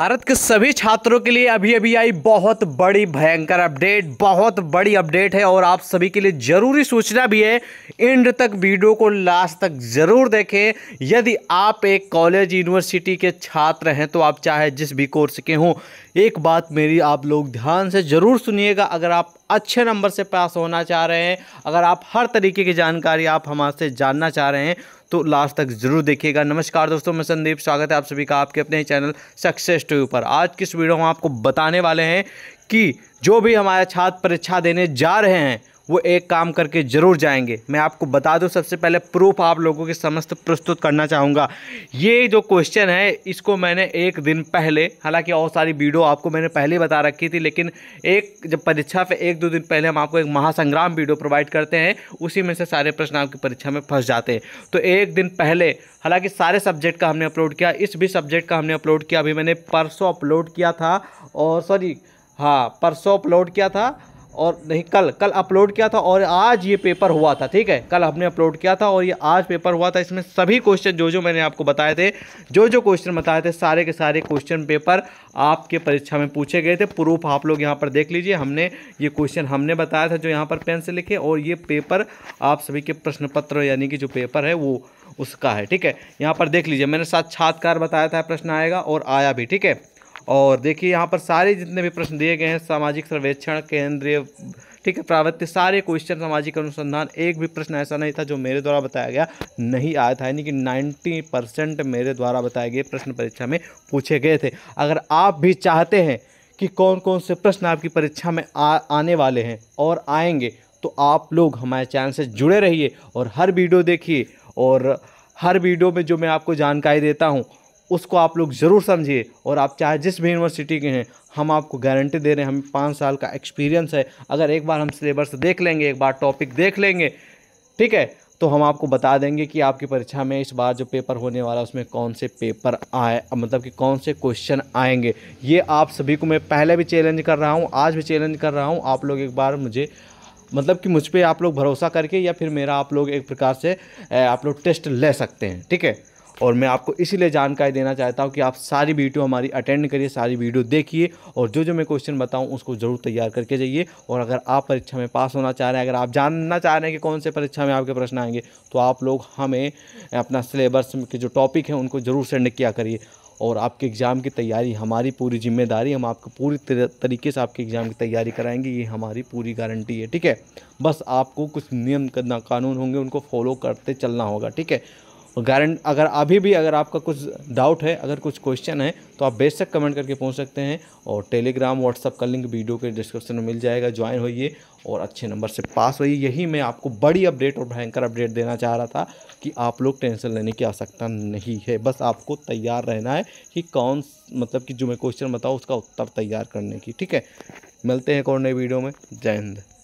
भारत के सभी छात्रों के लिए अभी अभी आई बहुत बड़ी भयंकर अपडेट बहुत बड़ी अपडेट है और आप सभी के लिए ज़रूरी सूचना भी है एंड तक वीडियो को लास्ट तक ज़रूर देखें यदि आप एक कॉलेज यूनिवर्सिटी के छात्र हैं तो आप चाहे जिस भी कोर्स के हों एक बात मेरी आप लोग ध्यान से ज़रूर सुनिएगा अगर आप अच्छे नंबर से पास होना चाह रहे हैं अगर आप हर तरीके की जानकारी आप हमारे से जानना चाह रहे हैं तो लास्ट तक जरूर देखिएगा नमस्कार दोस्तों मैं संदीप स्वागत है आप सभी का आपके अपने चैनल सक्सेस टू पर आज किस वीडियो में आपको बताने वाले हैं कि जो भी हमारे छात्र परीक्षा देने जा रहे हैं वो एक काम करके ज़रूर जाएंगे मैं आपको बता दूं सबसे पहले प्रूफ आप लोगों के समस्त प्रस्तुत करना चाहूँगा ये जो क्वेश्चन है इसको मैंने एक दिन पहले हालांकि और सारी वीडियो आपको मैंने पहले बता रखी थी लेकिन एक जब परीक्षा पे एक दो दिन पहले हम आपको एक महासंग्राम वीडियो प्रोवाइड करते हैं उसी में से सारे प्रश्न आपकी परीक्षा में फंस जाते हैं तो एक दिन पहले हालाँकि सारे सब्जेक्ट का हमने अपलोड किया इस भी सब्जेक्ट का हमने अपलोड किया अभी मैंने परसों अपलोड किया था और सॉरी हाँ परसों अपलोड किया था और नहीं कल कल अपलोड किया था और आज ये पेपर हुआ था ठीक है कल हमने अपलोड किया था और ये आज पेपर हुआ था इसमें सभी क्वेश्चन जो जो मैंने आपको बताए थे जो जो क्वेश्चन बताए थे सारे के सारे क्वेश्चन पेपर आपके परीक्षा में पूछे गए थे प्रूफ आप लोग यहाँ पर देख लीजिए हमने ये क्वेश्चन हमने बताया था जो यहाँ पर पेन से लिखे और ये पेपर आप सभी के प्रश्न पत्र यानी कि जो पेपर है वो उसका है ठीक है यहाँ पर देख लीजिए मैंने साक्षात्कार बताया था प्रश्न आएगा और आया भी ठीक है और देखिए यहाँ पर सारे जितने भी प्रश्न दिए गए हैं सामाजिक सर्वेक्षण केंद्रीय ठीक है प्रावृत्ति सारे क्वेश्चन सामाजिक अनुसंधान एक भी प्रश्न ऐसा नहीं था जो मेरे द्वारा बताया गया नहीं आया था यानी कि 90 परसेंट मेरे द्वारा बताए गए प्रश्न परीक्षा में पूछे गए थे अगर आप भी चाहते हैं कि कौन कौन से प्रश्न आपकी परीक्षा में आ, आने वाले हैं और आएंगे तो आप लोग हमारे चैनल से जुड़े रहिए और हर वीडियो देखिए और हर वीडियो में जो मैं आपको जानकारी देता हूँ उसको आप लोग ज़रूर समझिए और आप चाहे जिस भी यूनिवर्सिटी के हैं हम आपको गारंटी दे रहे हैं हमें पाँच साल का एक्सपीरियंस है अगर एक बार हम सिलेबस देख लेंगे एक बार टॉपिक देख लेंगे ठीक है तो हम आपको बता देंगे कि आपकी परीक्षा में इस बार जो पेपर होने वाला है उसमें कौन से पेपर आए मतलब कि कौन से क्वेश्चन आएंगे ये आप सभी को मैं पहले भी चैलेंज कर रहा हूँ आज भी चैलेंज कर रहा हूँ आप लोग एक बार मुझे मतलब कि मुझ पर आप लोग भरोसा करके या फिर मेरा आप लोग एक प्रकार से आप लोग टेस्ट ले सकते हैं ठीक है और मैं आपको इसीलिए जानकारी देना चाहता हूँ कि आप सारी वीडियो हमारी अटेंड करिए सारी वीडियो देखिए और जो जो मैं क्वेश्चन बताऊँ उसको ज़रूर तैयार करके जाइए और अगर आप परीक्षा में पास होना चाह रहे हैं अगर आप जानना चाह रहे हैं कि कौन से परीक्षा में आपके प्रश्न आएंगे तो आप लोग हमें अपना सिलेबस के जो टॉपिक हैं उनको ज़रूर सेंड किया करिए और आपके एग्ज़ाम की तैयारी हमारी पूरी जिम्मेदारी हम आपको पूरी तरीके से आपके एग्ज़ाम की तैयारी कराएंगे ये हमारी पूरी गारंटी है ठीक है बस आपको कुछ नियम कानून होंगे उनको फॉलो करते चलना होगा ठीक है गारंट अगर अभी भी अगर आपका कुछ डाउट है अगर कुछ क्वेश्चन है तो आप बेशक कमेंट करके पूछ सकते हैं और टेलीग्राम व्हाट्सअप का लिंक वीडियो के डिस्क्रिप्शन में मिल जाएगा ज्वाइन होइए और अच्छे नंबर से पास होइए यही मैं आपको बड़ी अपडेट और भयंकर अपडेट देना चाह रहा था कि आप लोग टेंशन लेने की आवश्यकता नहीं है बस आपको तैयार रहना है कि कौन मतलब कि जो मैं क्वेश्चन बताऊँ उसका उत्तर तैयार करने की ठीक है मिलते हैं एक और नए वीडियो में जय हिंद